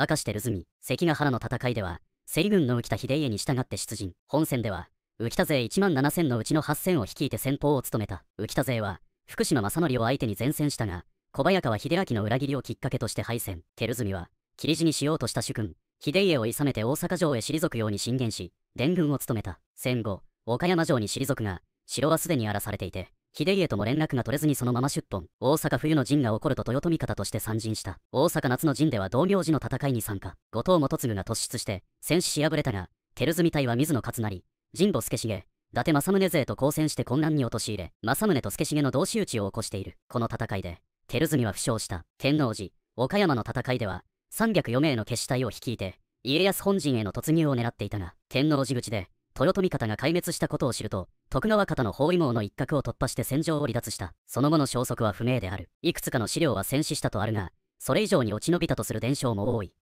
明石て住関ヶ原の戦いでは、西軍の浮田秀家に従って出陣。本戦では、浮田勢1万7000のうちの8000を率いて先方を務めた。浮田勢は、福島正則を相手に前戦したが、小早川秀明の裏切りをきっかけとして敗戦。ケルは、切り死にしようとした主君、秀家を諌めて大阪城へ退くように進言し、伝軍を務めた。戦後、岡山城に退くが、城はすでに荒らされていて、秀家とも連絡が取れずにそのまま出奔。大阪冬の陣が起こると豊臣方として参陣した。大阪夏の陣では同行時の戦いに参加。後藤元次が突出して、戦死し敗れたが、照住隊は水野勝成、神保助重、伊達政宗勢と交戦して混乱に陥れ、政宗と助重の同士討ちを起こしている。この戦いで、照住は負傷した。天王寺、岡山の戦いでは、304名の決死隊を率いて、家康本陣への突入を狙っていたが、天王寺口で、豊臣方が壊滅したことを知ると、徳川方の包囲網の一角を突破して戦場を離脱した。その後の消息は不明である。いくつかの資料は戦死したとあるが、それ以上に落ち延びたとする伝承も多い。